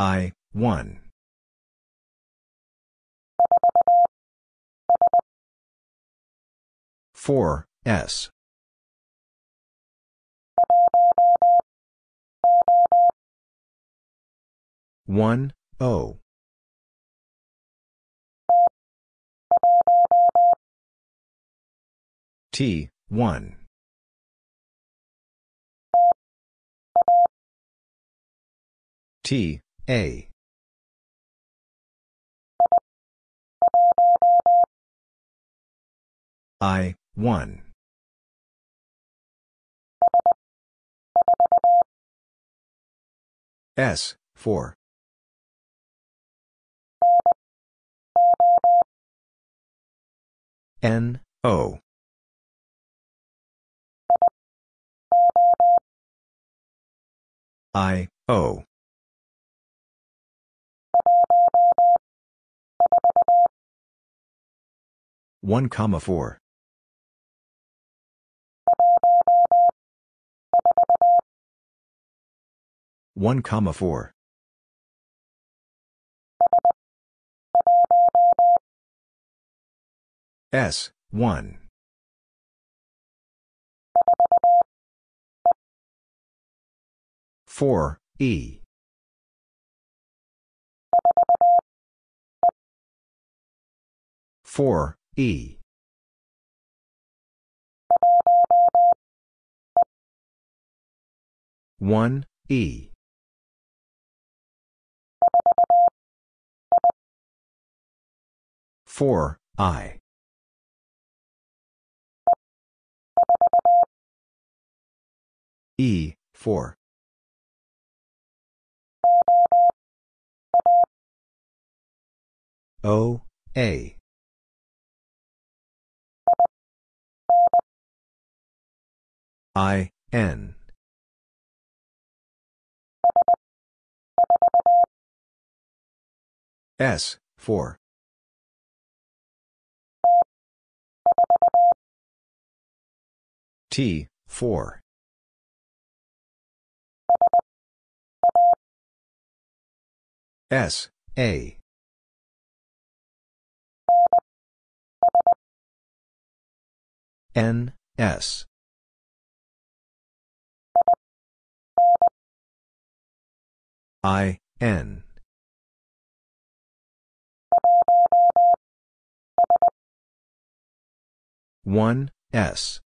I, 1. Four S one O T one T a. I, 1. S, 4. N, O. I, O. 1 comma 4. One comma four. S one. Four E. Four E. One E four I E four O A I, N. S, 4. T, 4. S, A. N, S. I, N. One S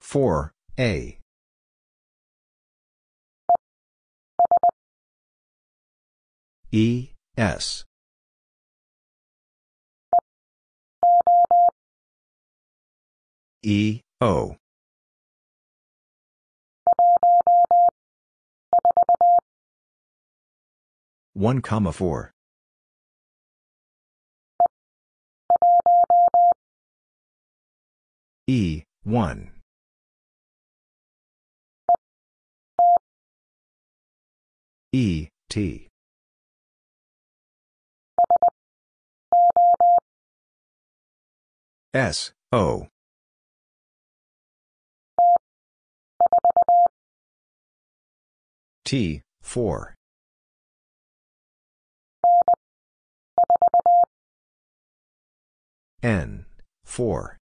four A E S E O 1 comma 4 E 1 E T S O T, 4. N, 4.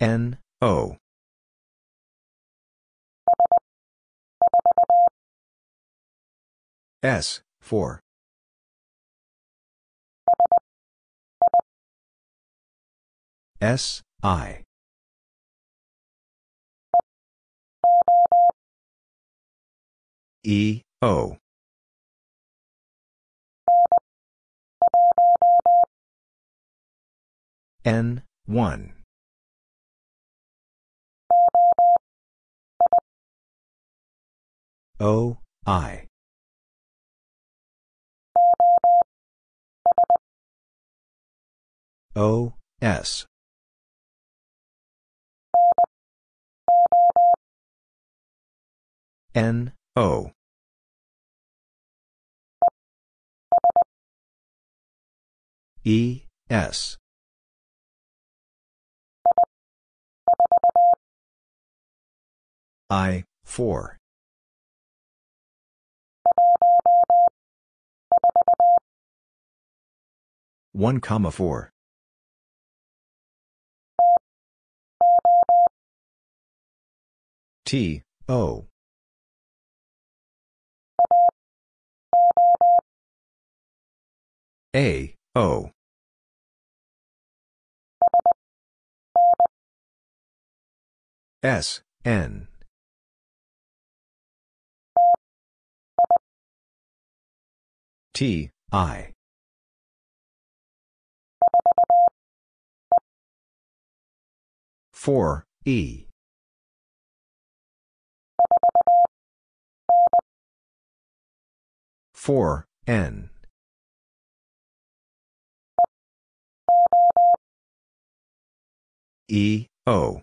N, O. S, 4. S, I. E, O. N, 1. O, I. O, S. N, O E S I four one comma four T O A, O. S, N. T, I. Four E four N E, O.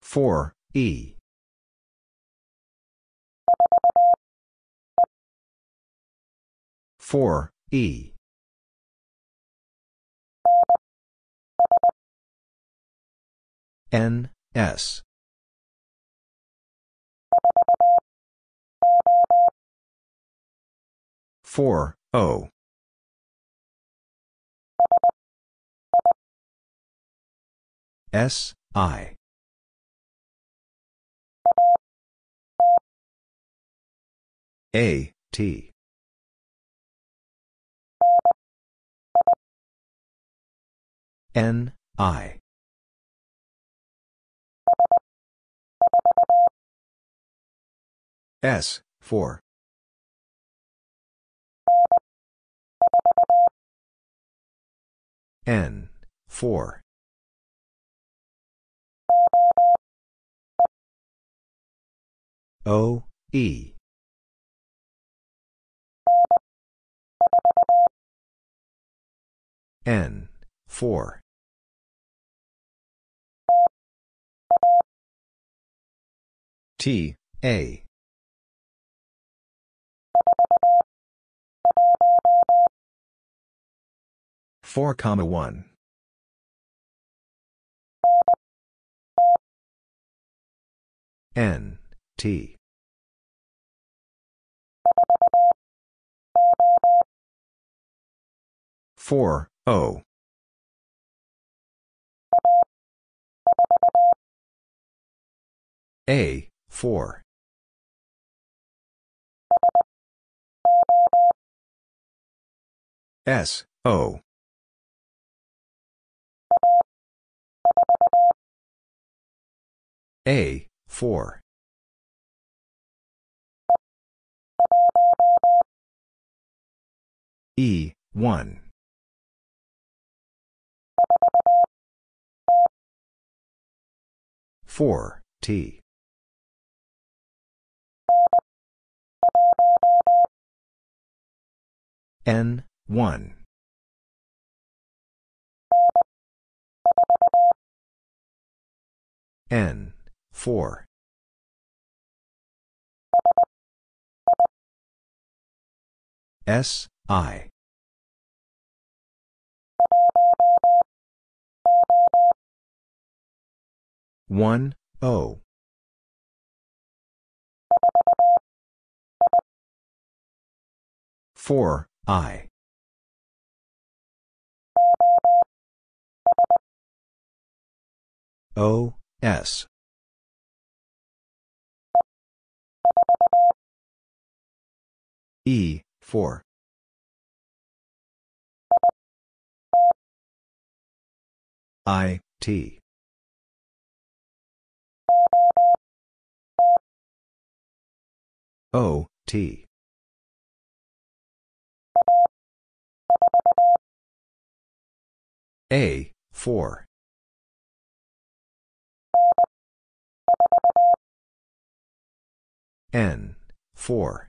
Four, E. Four, E. N, S. 4, O. S, I. A, T. N, I. S, 4. N, 4. O, E. N, 4. T, A. Four comma one N T Four O A four S O A four E, 1. Four T N one N four S I. One O. Four I. four I O S E four I, T. O, T. A, 4. N, 4.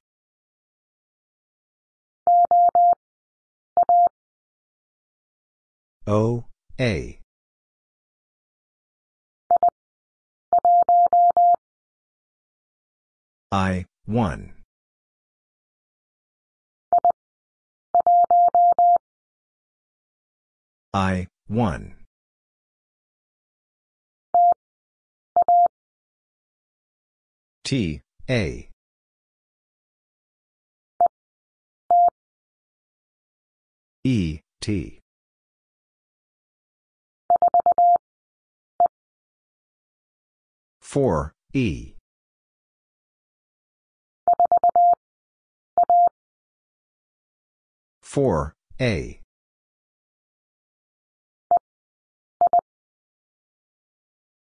O, A. I, 1. I, 1. T, A. E, T. Four, E. 4, A.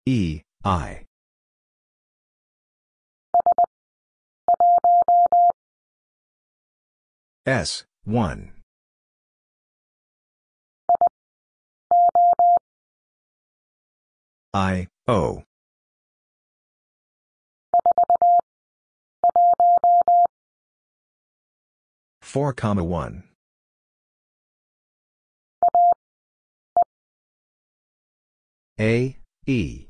E, I. S, 1. I, O. Four comma one. A, E.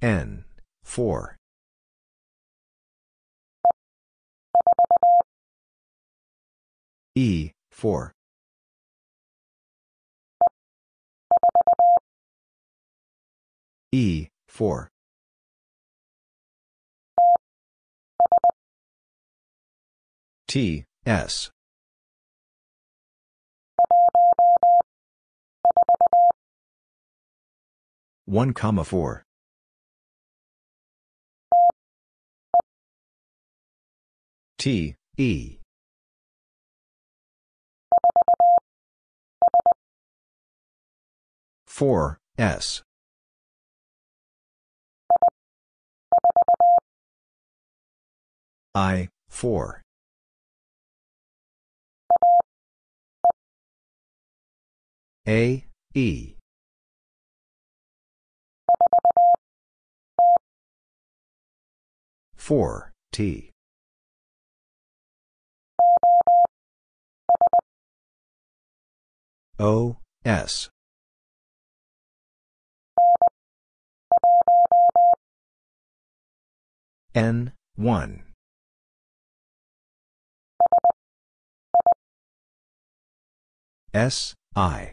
N, 4. E, 4. E, 4. T, S. 1 comma 4 T E four S I four A E. Four T O S N one S I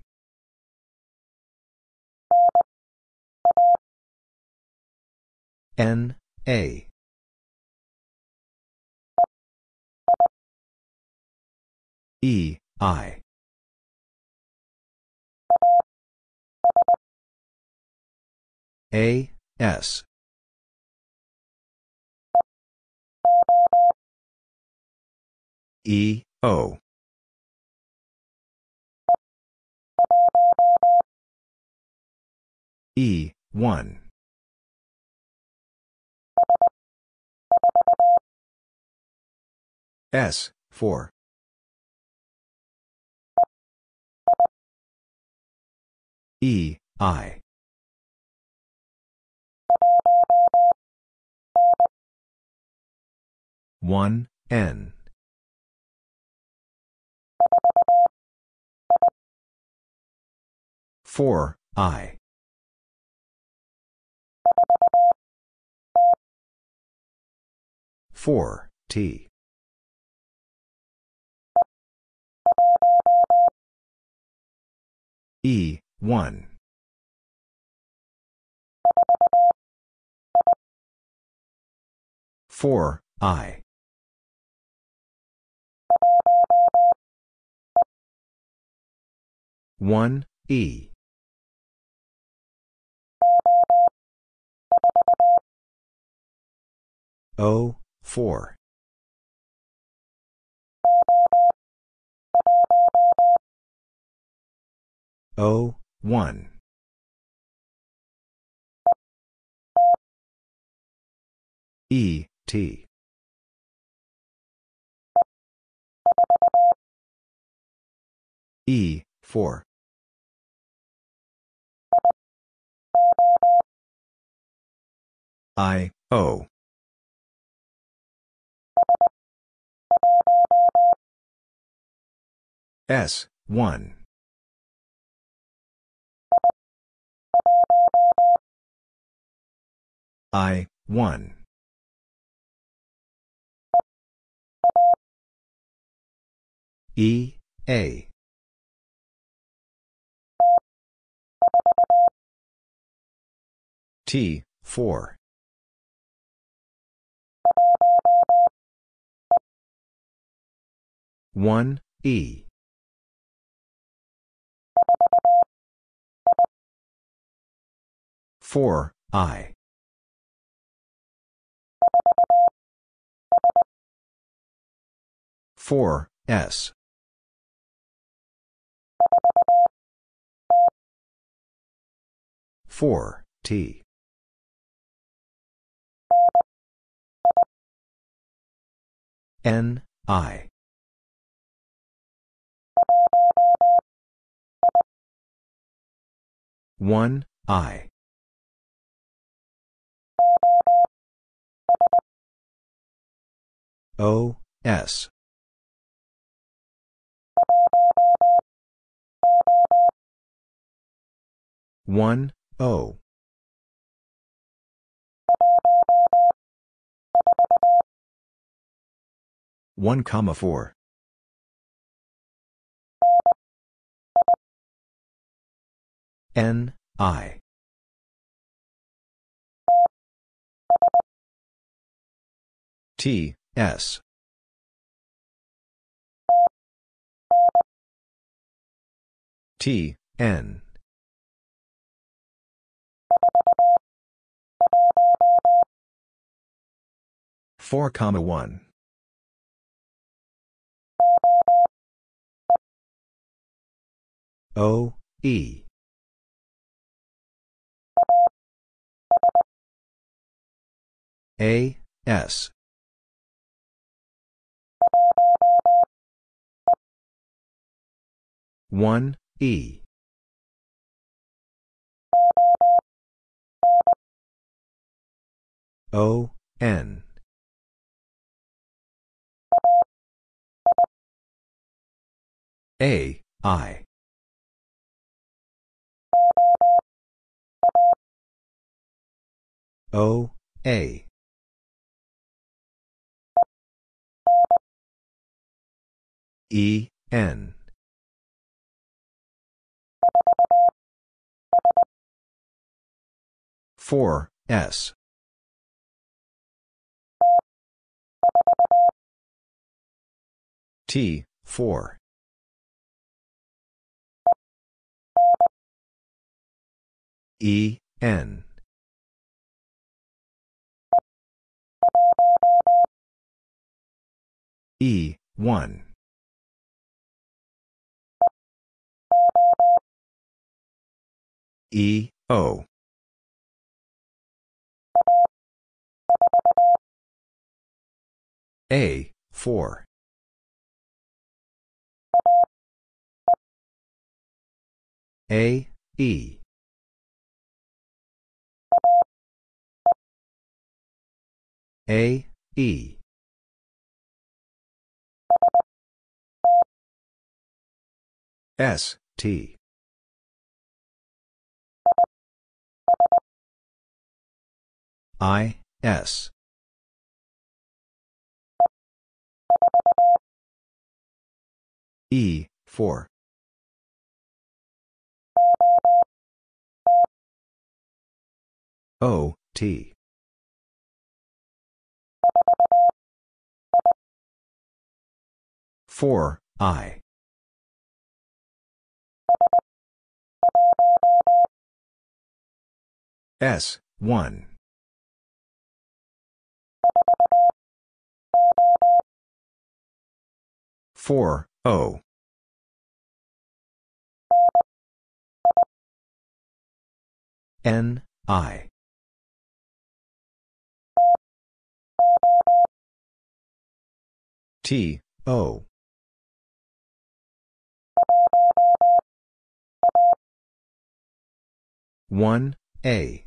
N, A. E, I. A, S. E, O. E, 1. S, 4. E, I. One N four I four T E, 1. Four I one E O four O, 1. E, T. E, 4. I, O. S, 1. I, 1. E, A. T, 4. One E four I 4, S. Four T N I one I O S One O. One comma four N I T S T, N. Four comma one. O, E. A, S. One, E. O, N. A, I. O, A. E, N. 4, S. T, 4. E, N. E, 1. E, O. A, 4. A, E. A, E. S, T. I, S. E, 4. O, T. Four I S one 4, 0. N, I. T, O. One A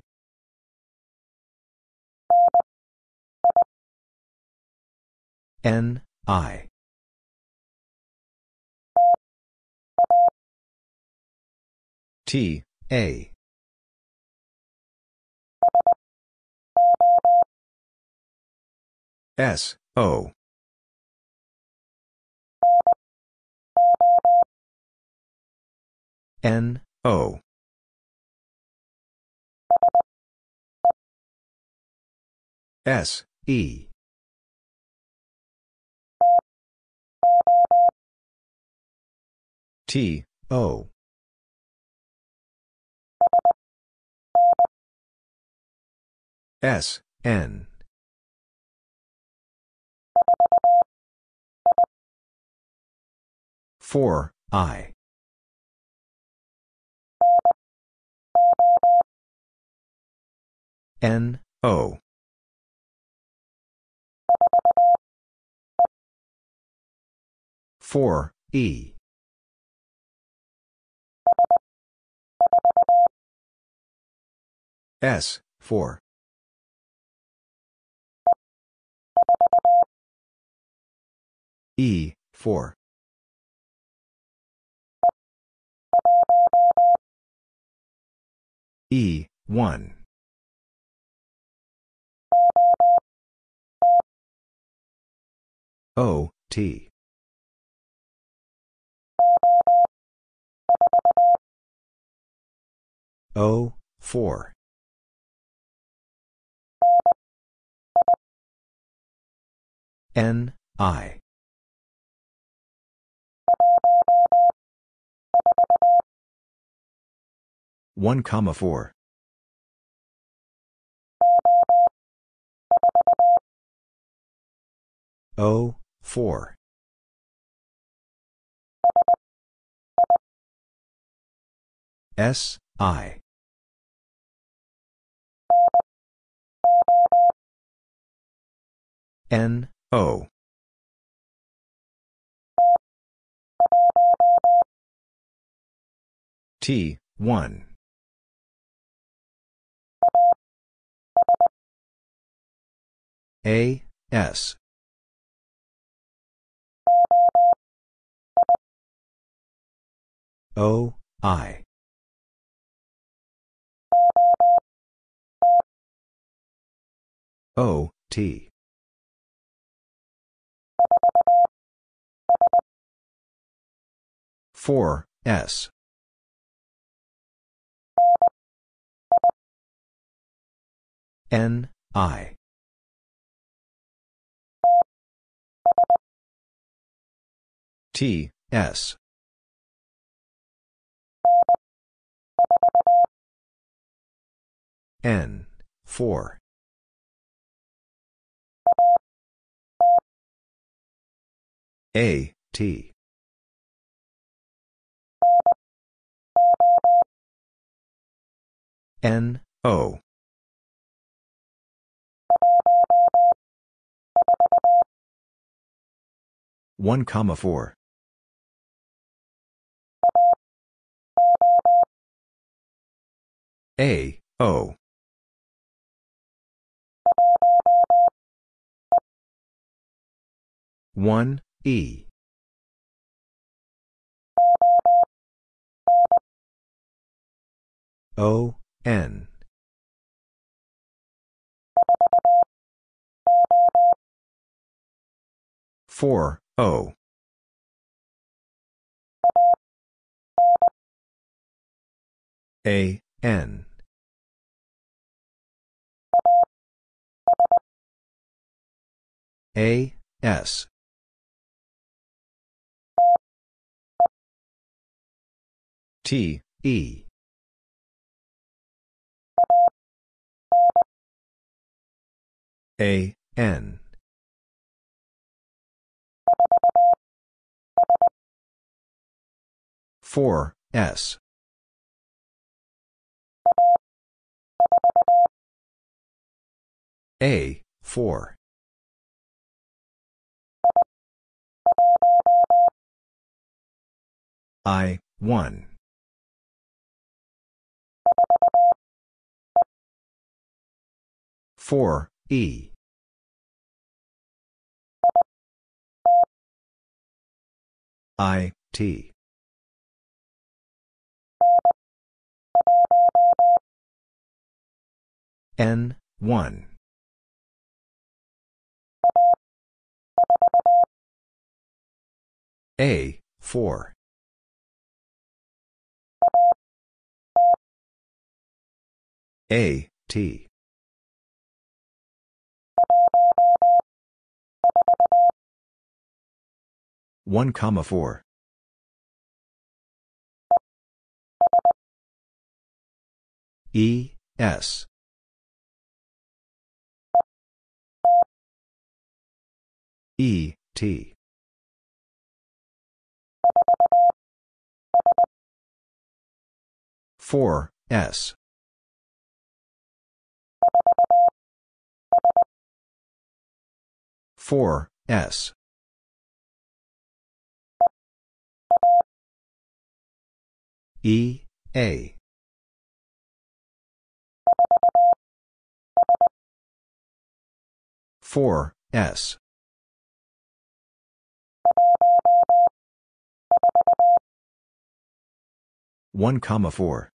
N I T, A. S, O. N, O. S, E. T, O. S, N. Four, I. N, O. Four, E. S, 4. E, 4. E, 1. O, T. O, 4. N, I. One comma four. O, four. S, I. N, O. T, 1. A, S. O, I. O, T. Four S N I T S N four A, T. N, O. One comma four. A, O. One E. O, N. Four, O. A, N. A, S. T, E. A, N. Four, S. A, four. I, one. 4, E. I, T. N, 1. A, 4. A, T. 1 comma 4 E S E T four S four S E, A. Four S one comma four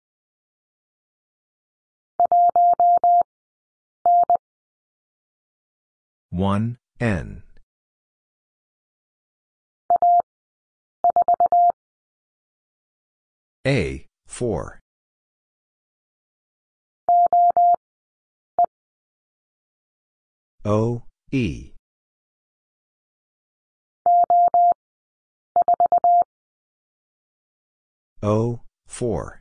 one N a, 4. O, E. O, 4.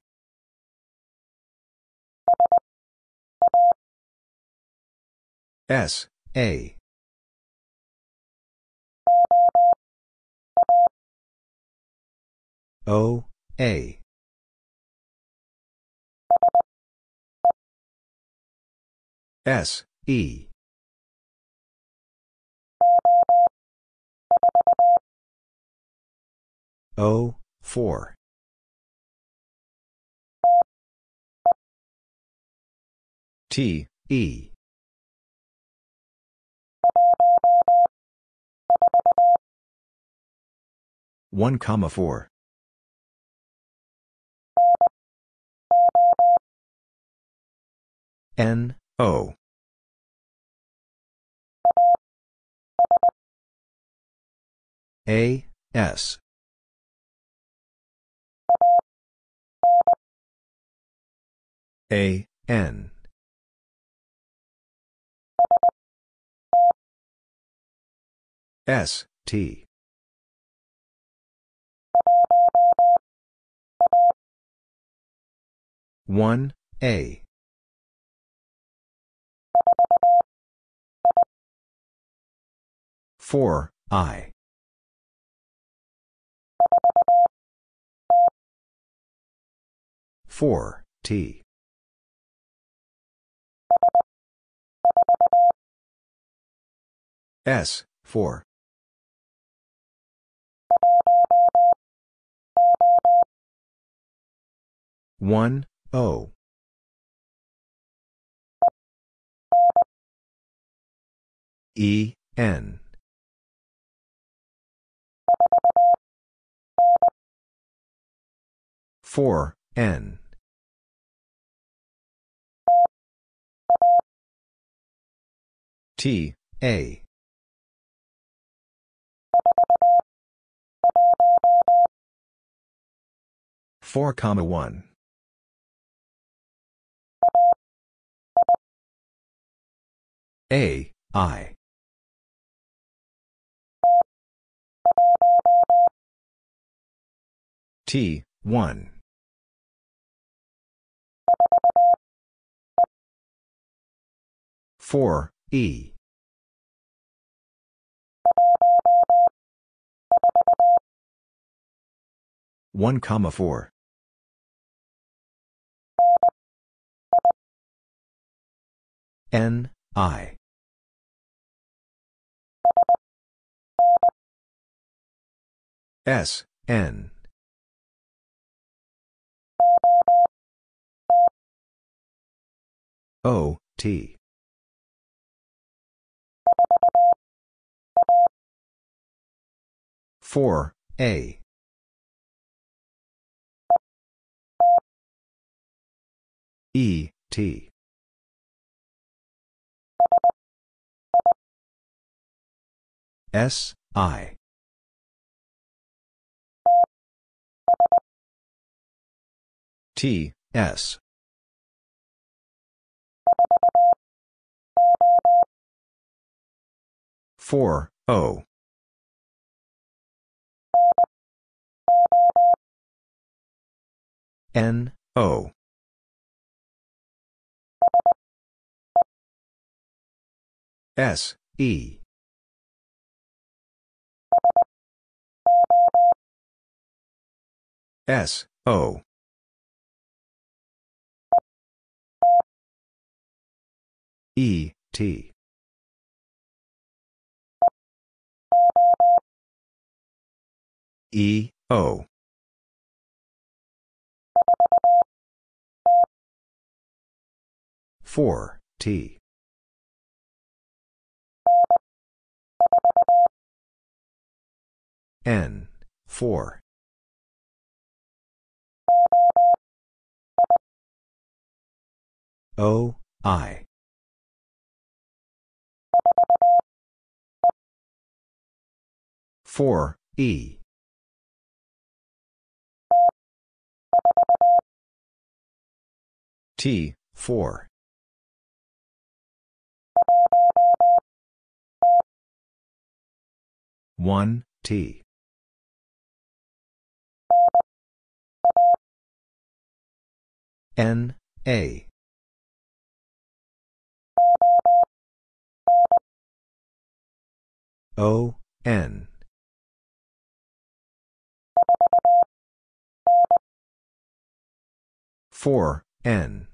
S, A. O, A. S, E. O, 4. T, E. One comma four. N O. A, S. A, N. S, T. One, A. 4, I. Four T S four one O E N 4, N. T, A. Four comma one. A, I. T, one. 4, E. 1 comma 4 I S N O, T. Four, A. E, T. S, I. T, S. Four O N O S E S O E T. E, O. Four T N four O I 4, E. T, 4. One T N A O N 4, N.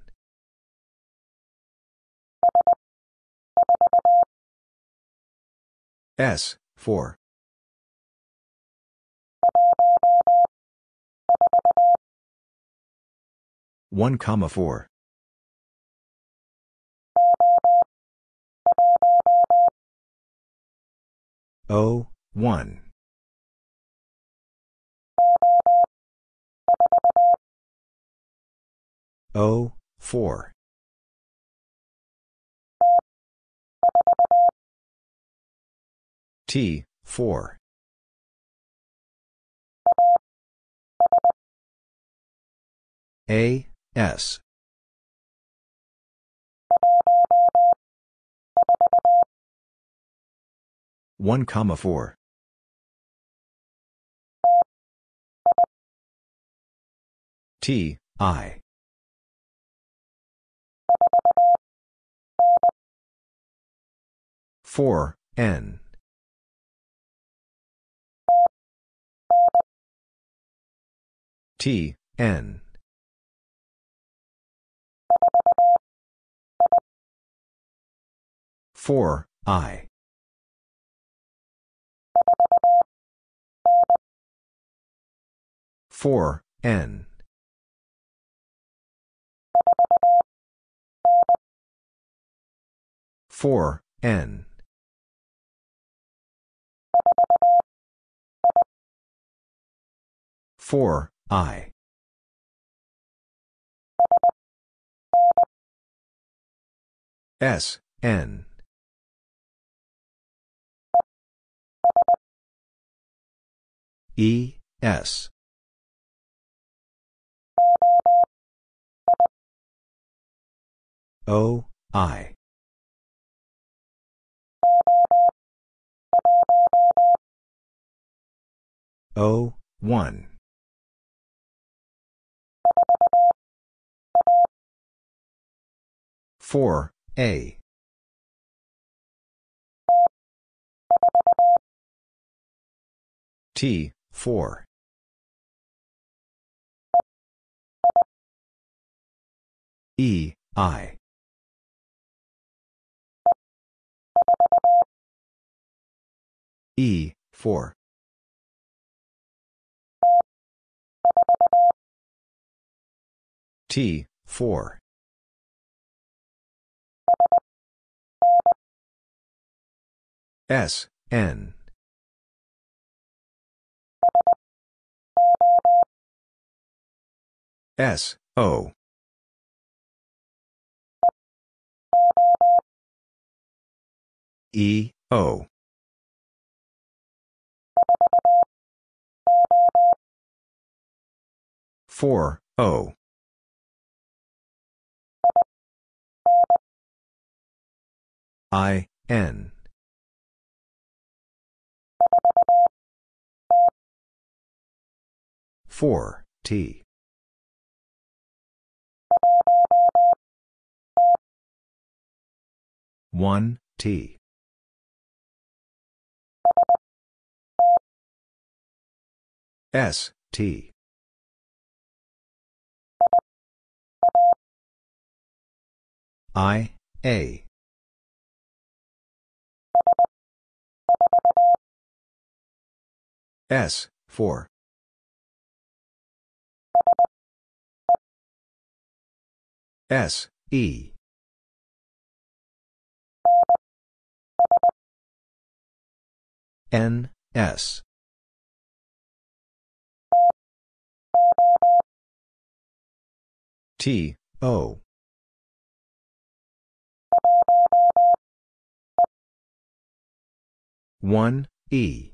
S, 4. One comma four O one. O, 4. T, 4. A, S. One comma four. T, I. 4, N. T, N. Four I four N four N 4, I. S, N. E, S. O, I. O, 1. Four A T four E I E four T, 4. S, N. S, O. E, O. 4, O oh. I I, N. Four T one T S T I, A. S, 4. S, E. N, S. T, O. 1, E.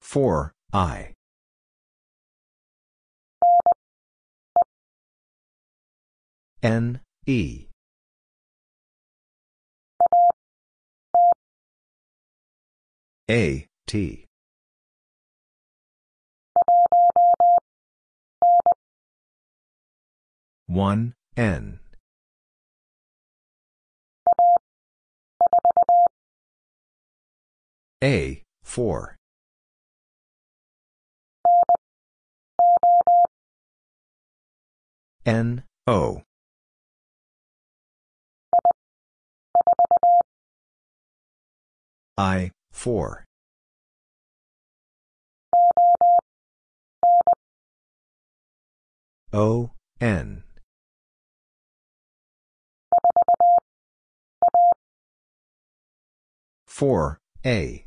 Four I N E A T one N A, 4. N, O. I, 4. O, N. Four A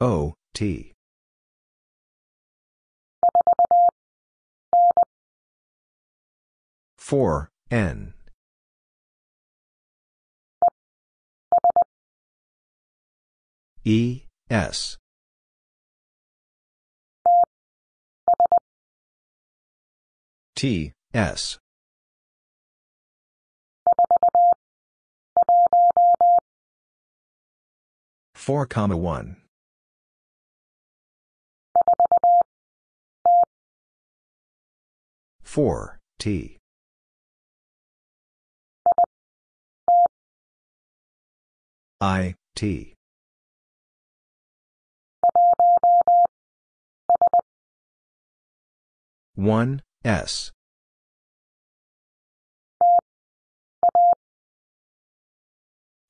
O, T. Four, N. E, S. T, S. Four comma one. 4, I T One S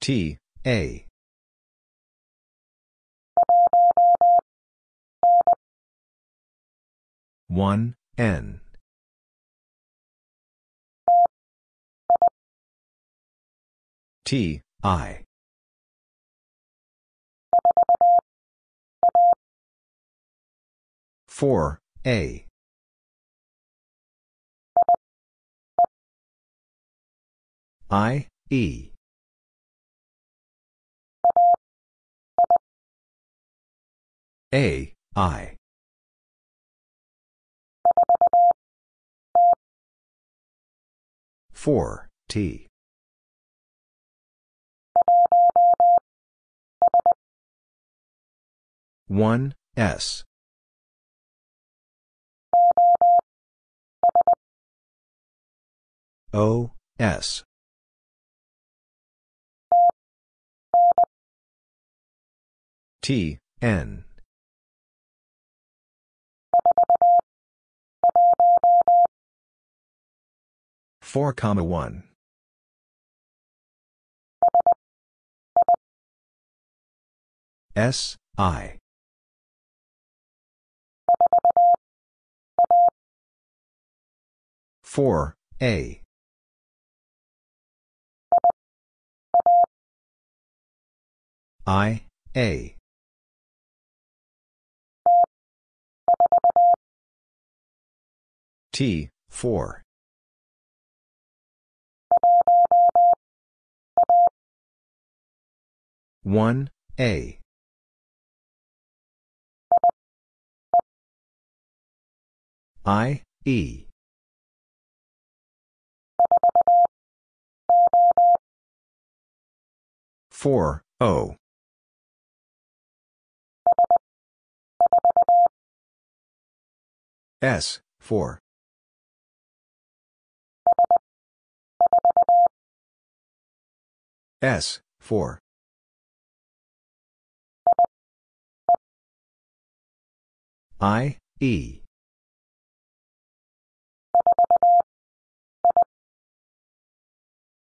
T A 1, N. T, I. Four A I E A I 4, T. 1, S. S O S T N 4 comma 1 S I four A I A T, 4. One A I E four O S four S, 4. I, E.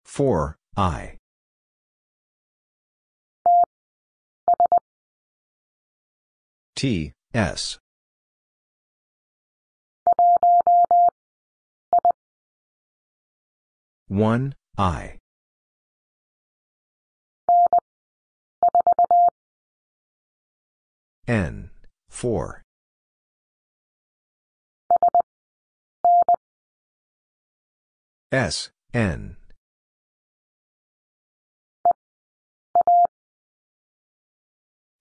Four I T S 1, I. N, 4. S, N.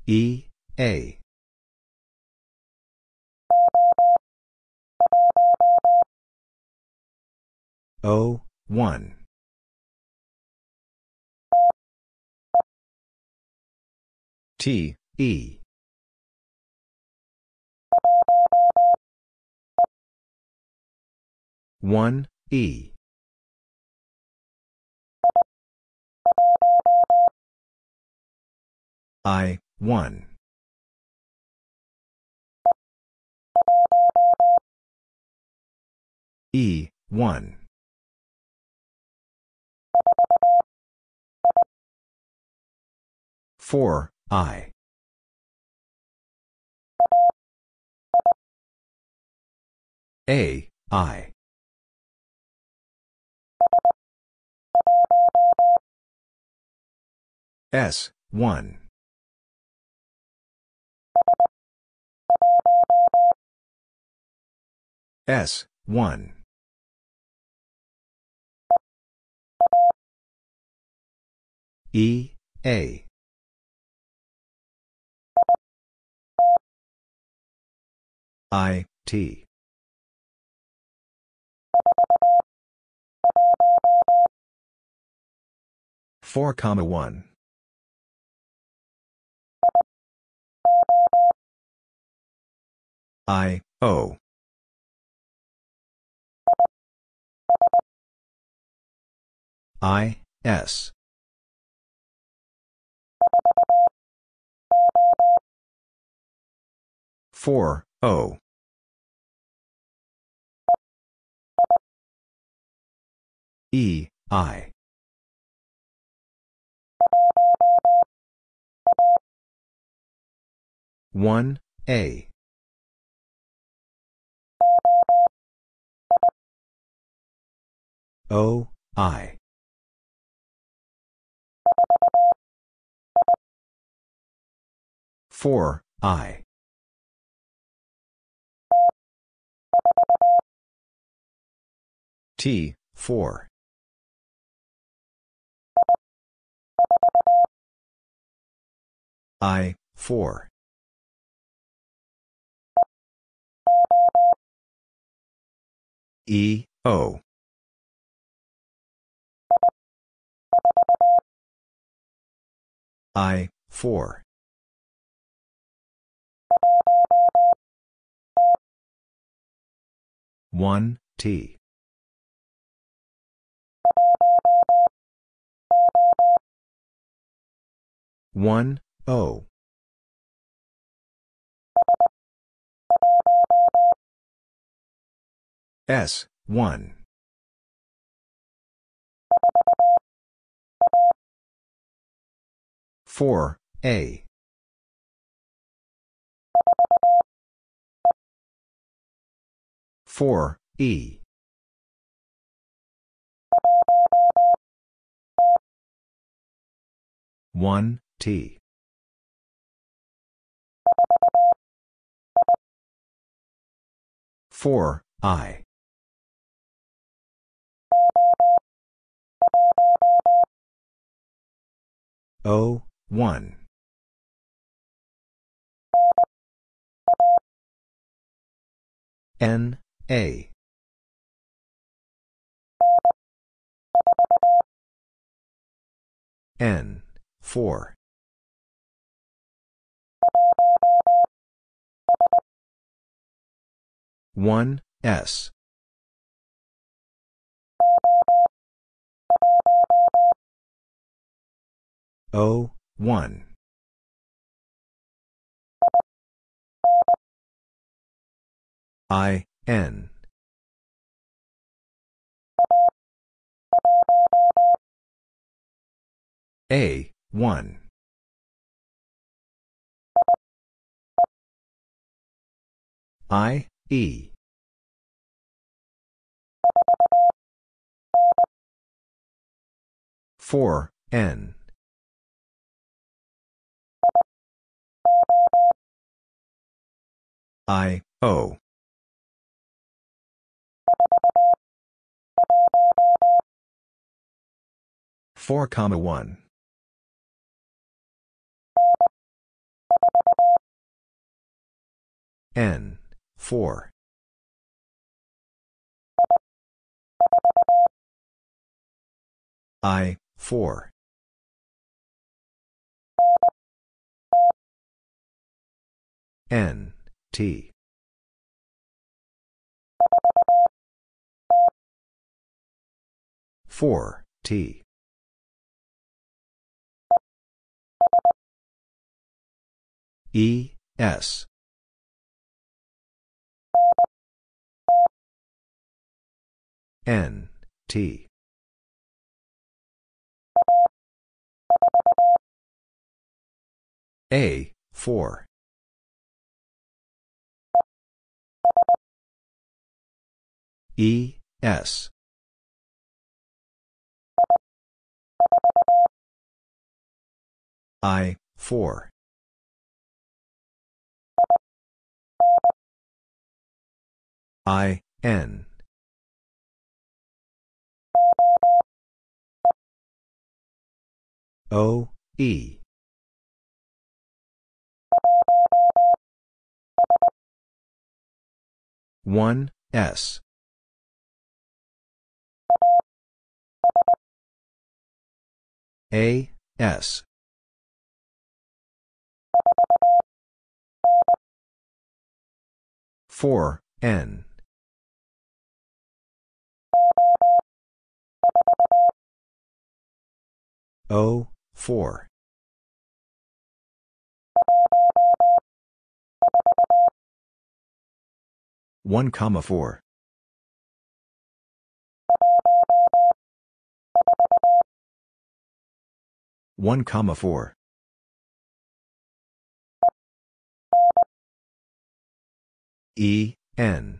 E, A. O, 1. 1. T, E. One E I one E one 4, I. A, I. S, 1. S, 1. E, A. I, T. Four comma one. I, O. I, S. 4, E oh. I E, I. One A O I four I T, 4. I, 4. E, O. I, 4. 1, T. One O S one four A 4, E. One T four I O one N a. N. 4. One S O one I N. A, 1. I, E. Four N I O 4, comma 1. N 4 I 4 N T four T E, S. N, T. A, 4. E, S. I, 4. I, N. O, E. One S A S four N O, 4. One comma four. One comma four. E N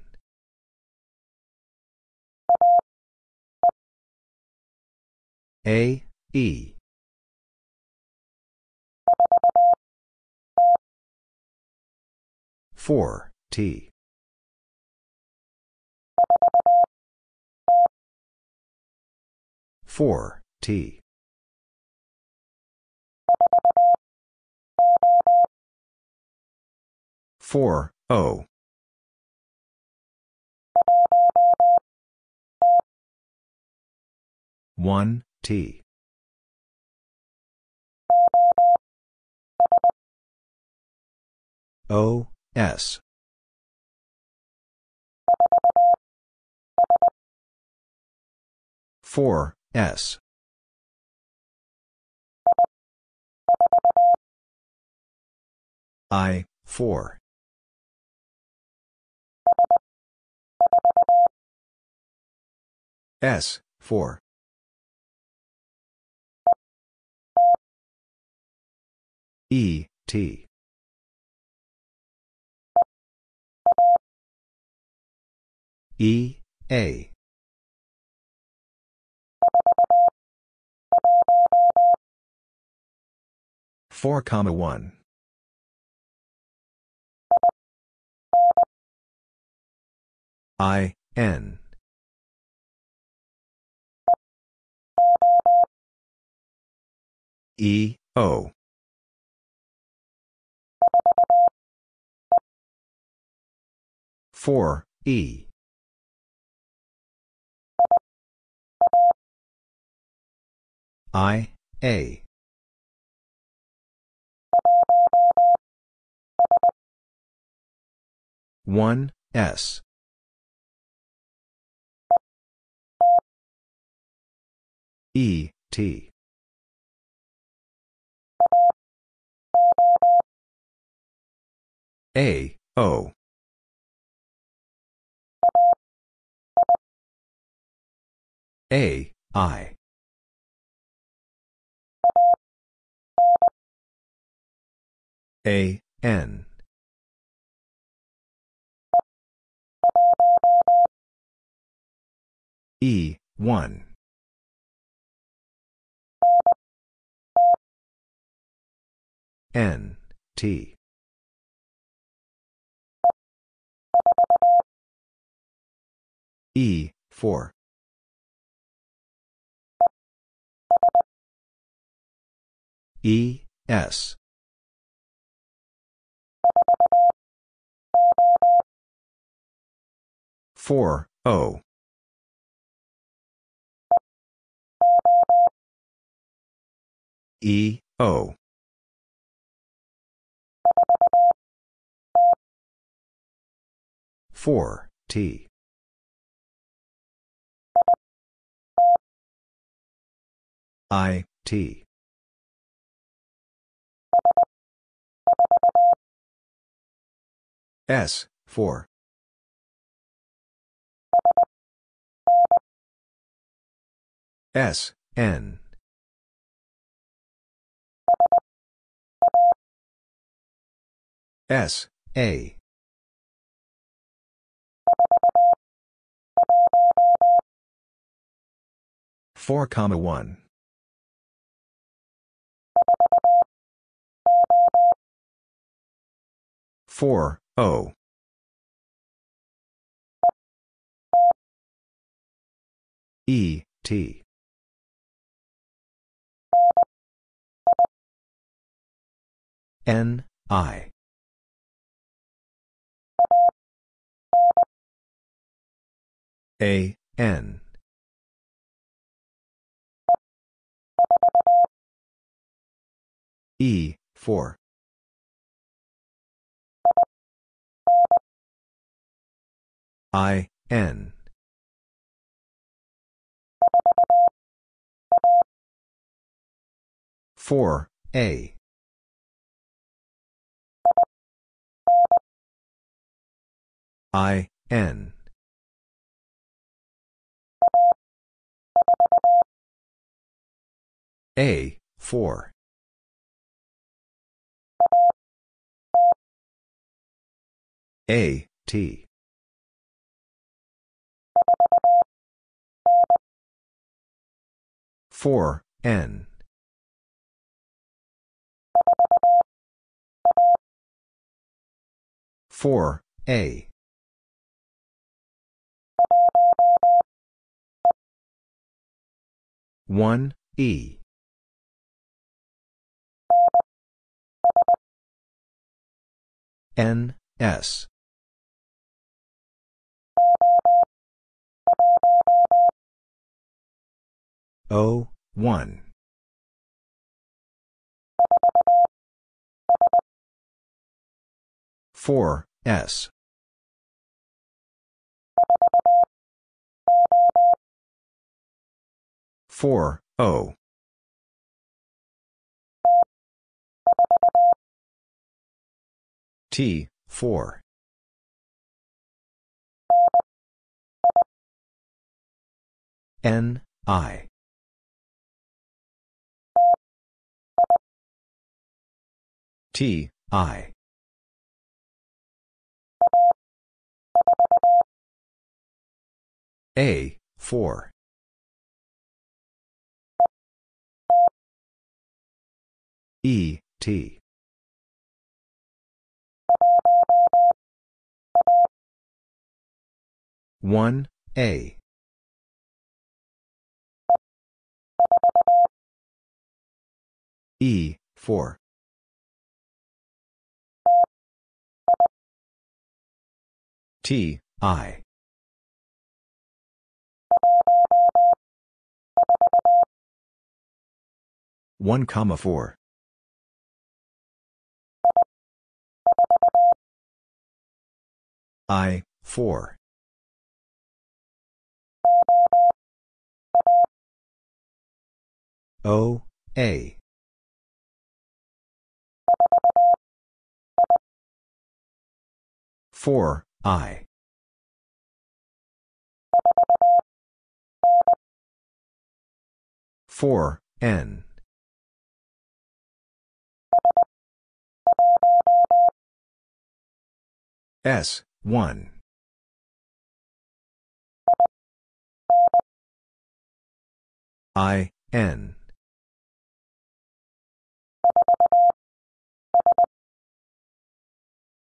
A, E. Four, T. Four, T. Four, O. One, T. O, S. Four, S. I, four. S, four. E, T. E, A. Four comma one. I, N. E, O. 4, E. I, A. One S E T A O A, I. A, N. E, 1. N, T. E, 4. E, S. Four O E O four T I T S, 4. S, N. S, A. Four comma one. Four O E T N I A N E four I, N. Four, A. I, N. A, 4. A, T. 4, N. Four A one E N S O one 4s S. 4, O. T. 4. N, I. T, I. A, 4. E, T. One A E four T, I. One comma four. I, four. O, A. Four, I. Four N S one I N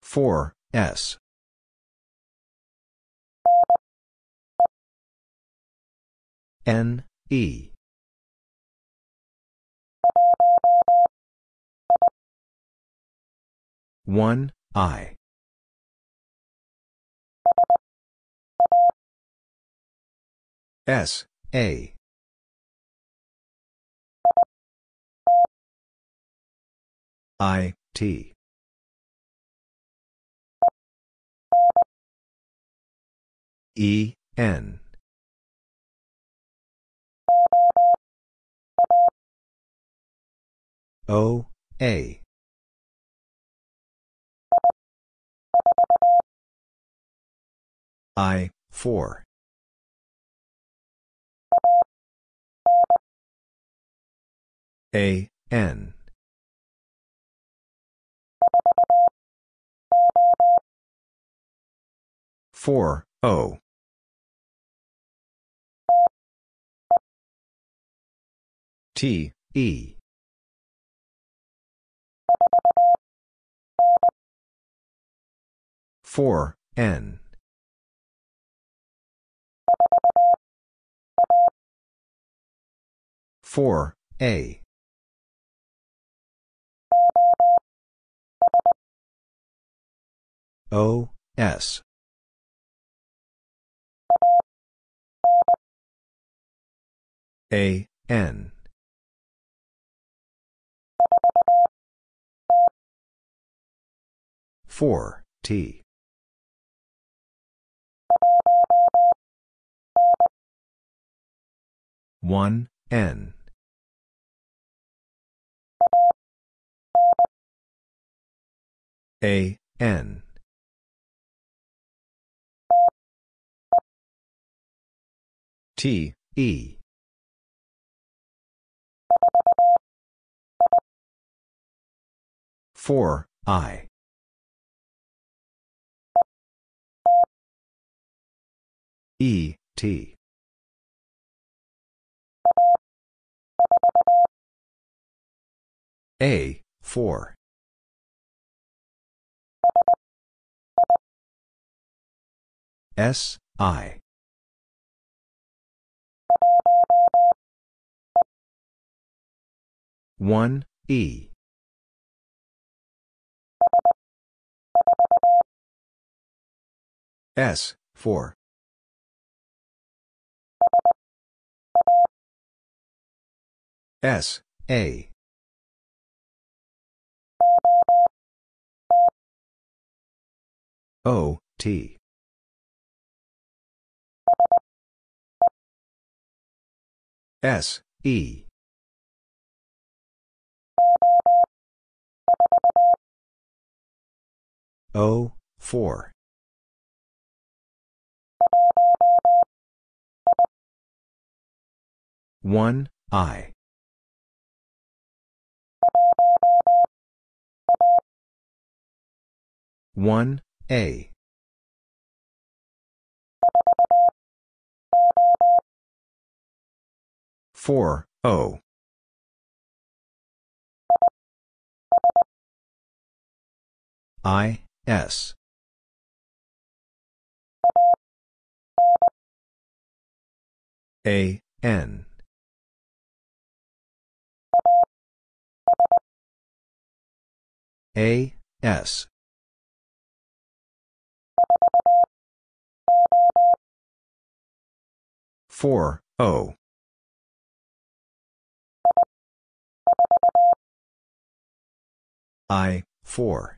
four S N, E. One, I. S, A. I, T. E, N. O, A. I, 4. A, N. Four O T E 4, N. Four A O S A N four T one N A N T E four I E, T. A, 4. S, I. One E S four S A O T 4. One I 1, A. Four O I S A N A S Four O I four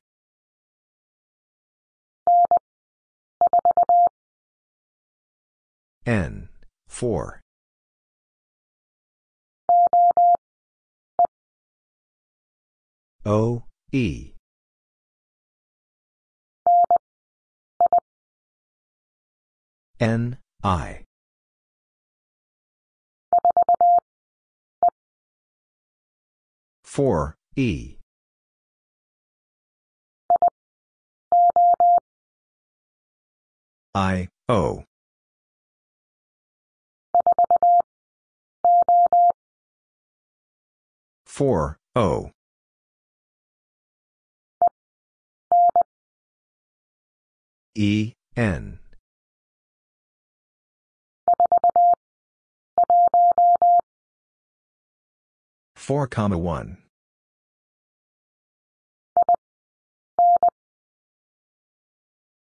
N four O E N, I. Four, E. I, O. Four, O. E, N. 4 comma 1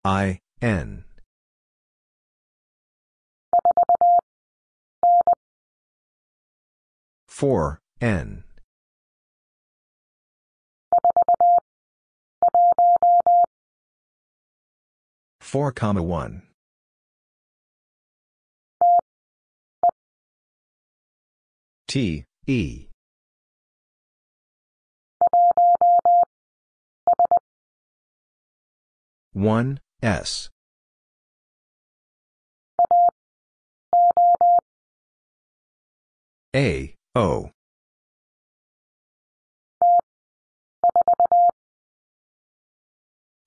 I N four N four comma one T, E. One S A O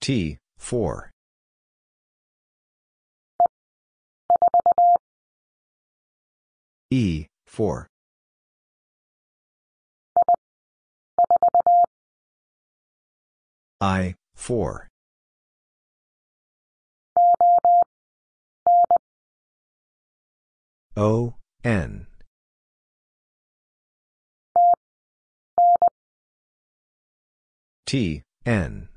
T four E four I, 4. O, N. T, N.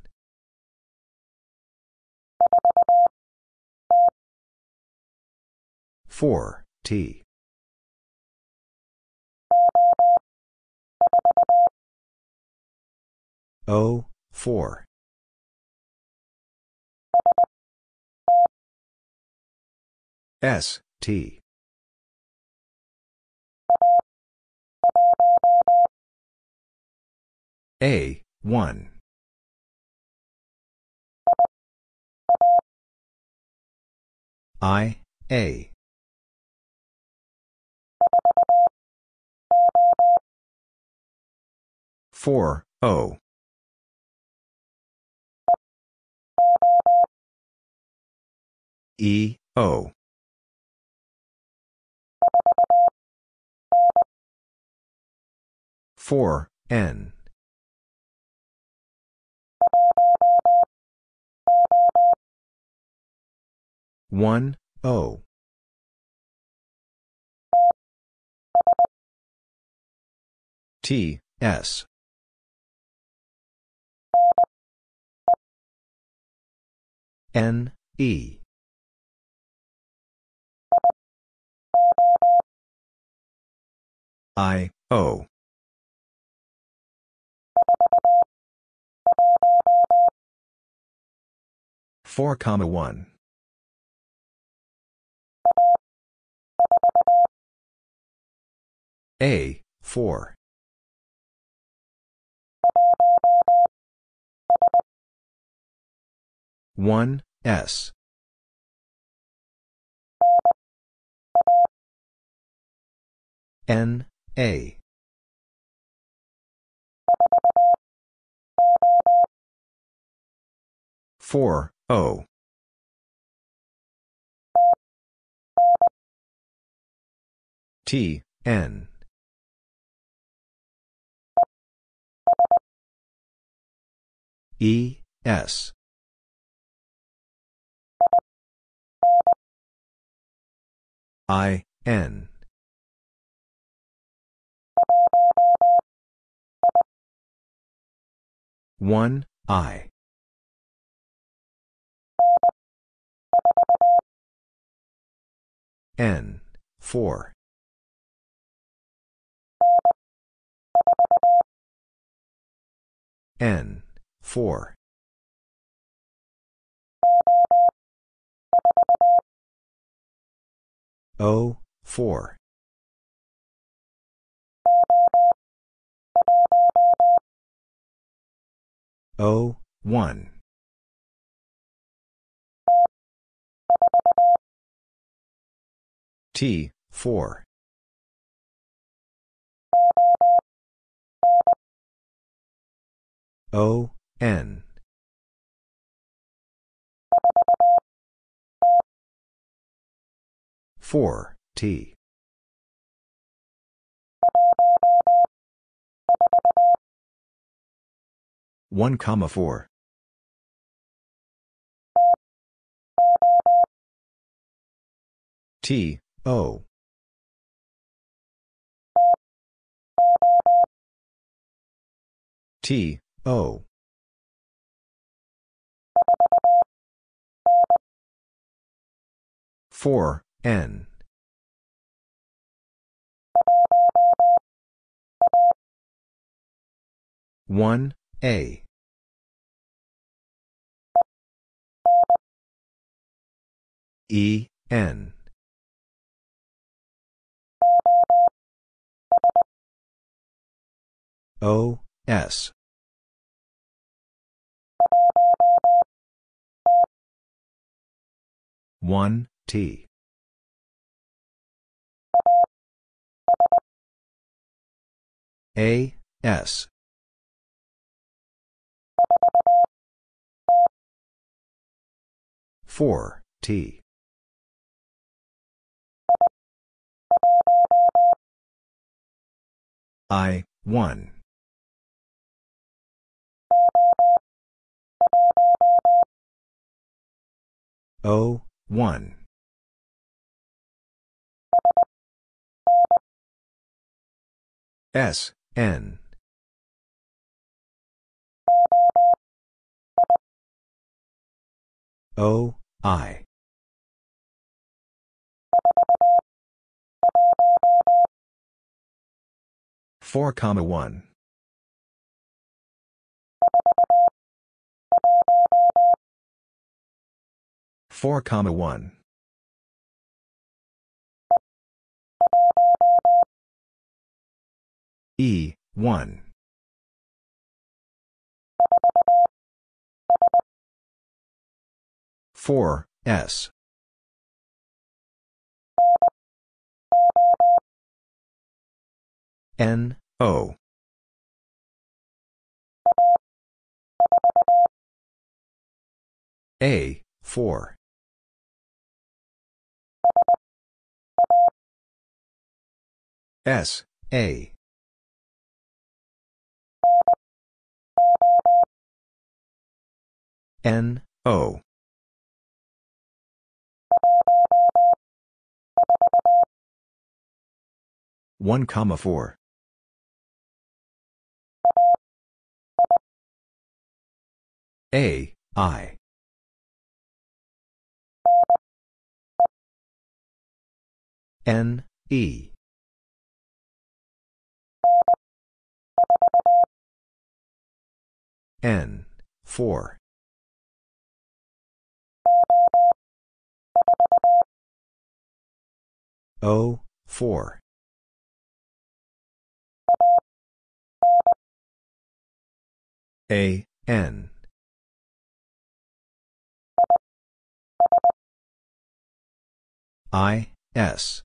Four T O Four. S, T. A, 1. I, A. Four O E, O. Four, N. One, O. T, S. N, E. I, O. Four comma one. A, four. One, S. N a. Four O T N E S I N 1, I. N, 4. N, 4. O, 4. O, 1. T, 4. O, N. Four T 1 comma 4 T O T O four N one A E, N. O, S. One T A S four T I, 1. O, 1. S, N. O, I. 4, comma 1. Four comma one. E one. Four S. N O. A, 4. S, A. N, O. One comma four. A, I. N, E. N, 4. O, 4. A, N. I, S.